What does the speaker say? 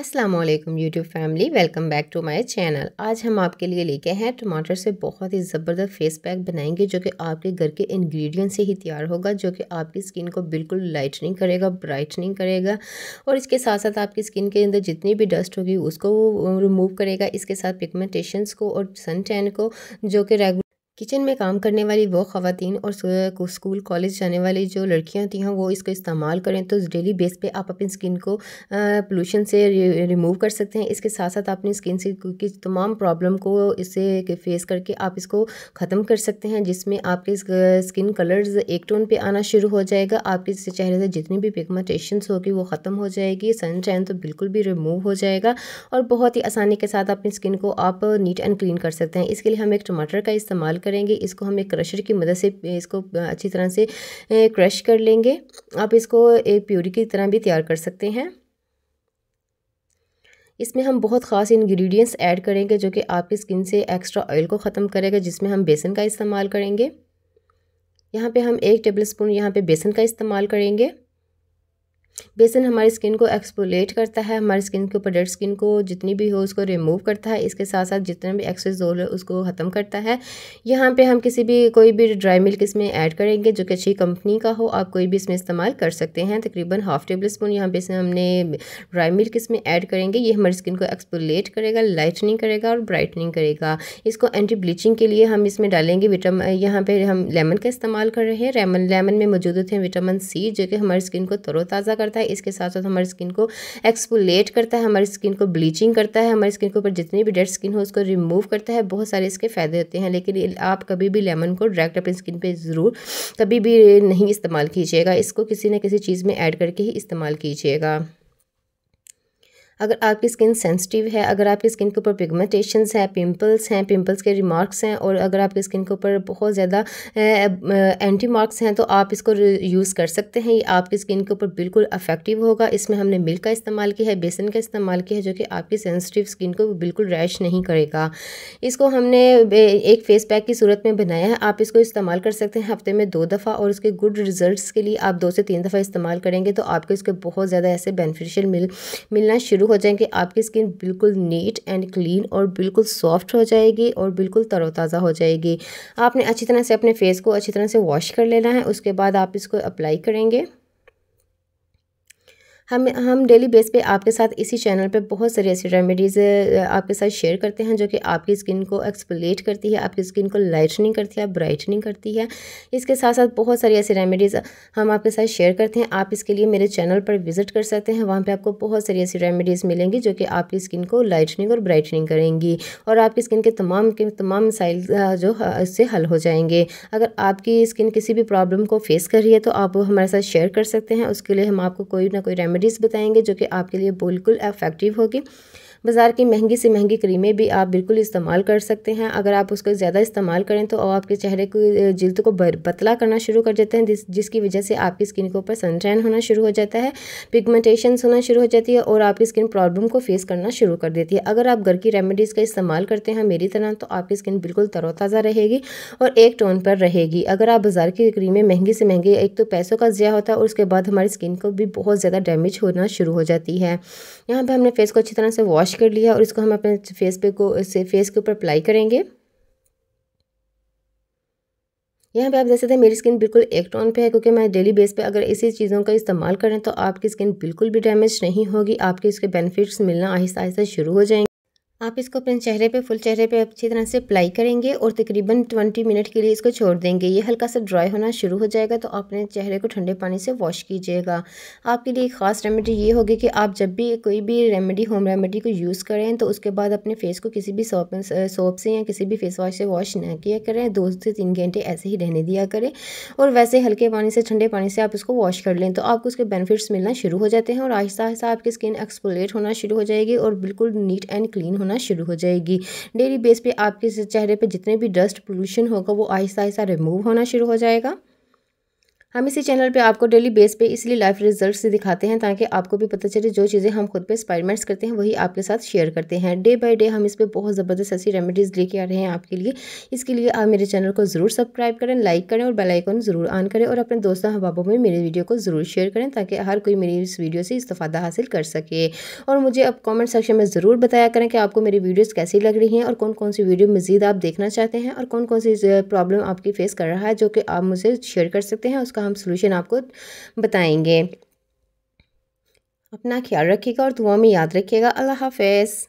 अस्सलाम वालेकुम YouTube family welcome back to my channel आज हम आपके लिए लेके हैं टमाटर से बहुत ही ज़बरदस्त फेस पैक बनाएंगे जो कि आपके घर के इंग्रेडिएंट से ही तैयार होगा जो कि आपकी स्किन को बिल्कुल लाइटनिंग करेगा ब्राइटनिंग करेगा और इसके साथ साथ आपकी स्किन के अंदर जितनी भी डस्ट होगी उसको रिमूव करेगा इसके साथ पिगमेंटेशंस को और सन टैन को जो कि रेगुलर किचन में काम करने वाली वो ख़वान और स्कूल कॉलेज जाने वाली जो लड़कियाँ होती हैं हाँ, वो इसको इस्तेमाल करें तो डेली बेस पे आप अपनी स्किन को पोलूशन से रिमूव कर सकते हैं इसके साथ साथ अपनी स्किन से की तमाम प्रॉब्लम को इसे फेस करके आप इसको ख़त्म कर सकते हैं जिसमें आपके स्किन कलर्स एक टोन पे आना शुरू हो जाएगा आपके चेहरे से जितनी भी पिगमेंटेशन होगी वो ख़त्म हो जाएगी सन टैन तो बिल्कुल भी रिमूव हो जाएगा और बहुत ही आसानी के साथ अपनी स्किन को आप नीट एंड क्लीन कर सकते हैं इसके लिए हम एक टमाटर का इस्तेमाल कर करेंगे इसको हम एक क्रशर की मदद से इसको अच्छी तरह से क्रश कर लेंगे आप इसको एक प्यूरी की तरह भी तैयार कर सकते हैं इसमें हम बहुत ख़ास इंग्रेडिएंट्स ऐड करेंगे जो कि आपकी स्किन से एक्स्ट्रा ऑयल को ख़त्म करेगा जिसमें हम बेसन का इस्तेमाल करेंगे यहाँ पे हम एक टेबलस्पून स्पून यहाँ पर बेसन का इस्तेमाल करेंगे बेसन हमारी स्किन को एक्सपोलेट करता है हमारी स्किन के ऊपर डेड स्किन को जितनी भी हो उसको रिमूव करता है इसके साथ साथ जितना भी एक्सेस है उसको ख़त्म करता है यहाँ पे हम किसी भी कोई भी ड्राई मिल्क इसमें ऐड करेंगे जो कि अच्छी कंपनी का हो आप कोई भी इसमें इस्तेमाल कर सकते हैं तकरीबन हाफ़ टेबल स्पून यहाँ बेसन हमने ड्राई मिल्क इसमें ऐड करेंगे ये हमारी स्किन को एक्सपोलेट करेगा लाइटनिंग करेगा और ब्राइटनिंग करेगा इसको एंटी ब्लीचिंग के लिए हम इसमें डालेंगे विटामिन यहाँ पर हम लेमन का इस्तेमाल कर रहे हैं लेमन लेमन में मौजूद होते हैं विटामिन सी जो कि हमारी स्किन को तरोताज़ा करता है इसके साथ साथ हमारी स्किन को एक्सपोलेट करता है हमारी स्किन को ब्लीचिंग करता है हमारी स्किन के ऊपर जितनी भी डेड स्किन हो उसको रिमूव करता है बहुत सारे इसके फ़ायदे होते हैं लेकिन आप कभी भी लेमन को डायरेक्ट अपनी स्किन पर ज़रूर कभी भी नहीं इस्तेमाल कीजिएगा इसको किसी न किसी चीज़ में ऐड करके ही इस्तेमाल कीजिएगा अगर आपकी स्किन सेंसिटिव है अगर आपकी स्किन के ऊपर पिगमेंटेशन है पिंपल्स हैं पिंपल्स के रिमार्क्स हैं और अगर आपकी स्किन के ऊपर बहुत ज़्यादा एंटी मार्क्स हैं तो आप इसको यूज़ कर सकते हैं ये आपकी स्किन के ऊपर बिल्कुल अफेक्टिव होगा इसमें हमने मिल्क का इस्तेमाल किया है बेसन का इस्तेमाल किया है जो कि आपकी सेंसिटिव स्किन को बिल्कुल रैश नहीं करेगा इसको हमने एक फेस पैक की सूरत में बनाया है आप इसको इस्तेमाल कर सकते हैं हफ्ते में दो दफ़ा और उसके गुड रिजल्ट के लिए आप दो से तीन दफ़ा इस्तेमाल करेंगे तो आपको इसके बहुत ज़्यादा ऐसे बेनिफिशियल मिल मिलना शुरू हो जाएंगे आपकी स्किन बिल्कुल नीट एंड क्लीन और बिल्कुल सॉफ्ट हो जाएगी और बिल्कुल तरोताज़ा हो जाएगी आपने अच्छी तरह से अपने फेस को अच्छी तरह से वॉश कर लेना है उसके बाद आप इसको अप्लाई करेंगे हम हम डेली बेस पे आपके साथ इसी चैनल पे बहुत सारी ऐसी रेमेडीज़ आपके साथ शेयर करते हैं जो कि आपकी स्किन को एक्सपोलेट करती है आपकी स्किन को लाइटनिंग करती है ब्राइटनिंग करती है इसके साथ साथ बहुत सारी ऐसी रेमेडीज़ हम आपके साथ शेयर करते हैं आप इसके लिए मेरे चैनल पर विजिट कर सकते हैं वहाँ पर आपको बहुत सारी ऐसी रेमेडीज़ मिलेंगी जो कि आपकी स्किन को लाइटनिंग और ब्राइटनिंग करेंगी और आपकी स्किन के तमाम के तमाम मसाइल जो इससे हल हो जाएंगे अगर आपकी स्किन किसी भी प्रॉब्लम को फेस कर रही है तो आप हमारे साथ शेयर कर सकते हैं उसके लिए हम आपको कोई ना कोई रेमेडी रेमेडीज़ बताएंगे जो कि आपके लिए बिल्कुल अफेक्टिव होगी बाज़ार की महंगी से महंगी क्रीमें भी आप बिल्कुल इस्तेमाल कर सकते हैं अगर आप उसका ज़्यादा इस्तेमाल करें तो आपके चेहरे को जल्द को पतला करना शुरू कर देते हैं जिस जिसकी वजह से आपकी स्किन के ऊपर सनशाइन होना शुरू हो जाता है पिगमेंटेशन होना शुरू हो जाती है और आपकी स्किन प्रॉब्लम को फेस करना शुरू कर देती है अगर आप घर की रेमेडीज़ का इस्तेमाल करते हैं मेरी तरह तो आपकी स्किन बिल्कुल तरोताज़ा रहेगी और एक टोन पर रहेगी अगर आप बाज़ार की क्रीमें महंगी से महंगी एक तो पैसों का ज़्यादा होता है और उसके बाद हमारी स्किन को भी बहुत ज़्यादा डैमेज होना शुरू हो जाती है यहाँ पर हमने फेस को अच्छी तरह से वॉश वॉश कर लिया और इसको हम अपने फेस पे को इसे फेस के ऊपर अप्लाई करेंगे यहाँ पे आप देख सकते हैं मेरी स्किन बिल्कुल एक टोन पे है क्योंकि मैं डेली बेस पे अगर इसी चीज़ों का इस्तेमाल करें तो आपकी स्किन बिल्कुल भी डैमेज नहीं होगी आपके इसके बेनिफिट्स मिलना आहिस्ता आहिस्ता शुरू हो जाएंगे आप इसको अपने चेहरे पे फुल चेहरे पे अच्छी तरह से अप्लाई करेंगे और तकरीबन 20 मिनट के लिए इसको छोड़ देंगे ये हल्का सा ड्राई होना शुरू हो जाएगा तो अपने चेहरे को ठंडे पानी से वॉश कीजिएगा आपके लिए ख़ास रेमेडी ये होगी कि आप जब भी कोई भी रेमेडी होम रेमेडी को यूज़ करें तो उसके बाद अपने फेस को किसी भी सोप सोप से या किसी भी फेस वॉश से वॉश ना किया करें दो से तीन घंटे ऐसे ही रहने दिया करें और वैसे हल्के पानी से ठंडे पानी से आप उसको वॉश कर लें तो आपको उसके बेनिफिट्स मिलना शुरू हो जाते हैं और आहिस्ता आहिस्ता आपकी स्किन एक्सपोलेट होना शुरू हो जाएगी और बिल्कुल नीट एंड क्लीन होना होना शुरू हो जाएगी डेली बेस पे आपके चेहरे पे जितने भी डस्ट पोल्यूशन होगा वो आहिस्ता आहिस्ता रिमूव होना शुरू हो जाएगा हम इसी चैनल पे आपको डेली बेस पे इसलिए लाइफ रिजल्ट्स दिखाते हैं ताकि आपको भी पता चले जो चीज़ें हम खुद पे एक्सपेरिमेंट्स करते हैं वही आपके साथ शेयर करते हैं डे बाय डे हम इस पर बहुत ज़बरदस्त ऐसी रेमेडीज़ लेके आ रहे हैं आपके लिए इसके लिए आप मेरे चैनल को ज़रूर सब्सक्राइब करें लाइक करें और बेलाइकन ज़रूर ऑन करें और अपने दोस्तों हबाबों में मेरे वीडियो को ज़रूर शेयर करें ताकि हर कोई मेरी इस वीडियो से इस्तादा हासिल कर सके और मुझे अब कॉमेंट सेक्शन में ज़रूर बताया करें कि आपको मेरी वीडियोज़ कैसी लग रही हैं और कौन कौन सी वीडियो मज़ीद आप देखना चाहते हैं और कौन कौन सी प्रॉब्लम आपकी फेस कर रहा है जो कि आप मुझे शेयर कर सकते हैं उसका उसका हम सोल्यूशन आपको बताएंगे अपना ख्याल रखिएगा और दुआ में याद रखिएगा अल्लाह हाफिज़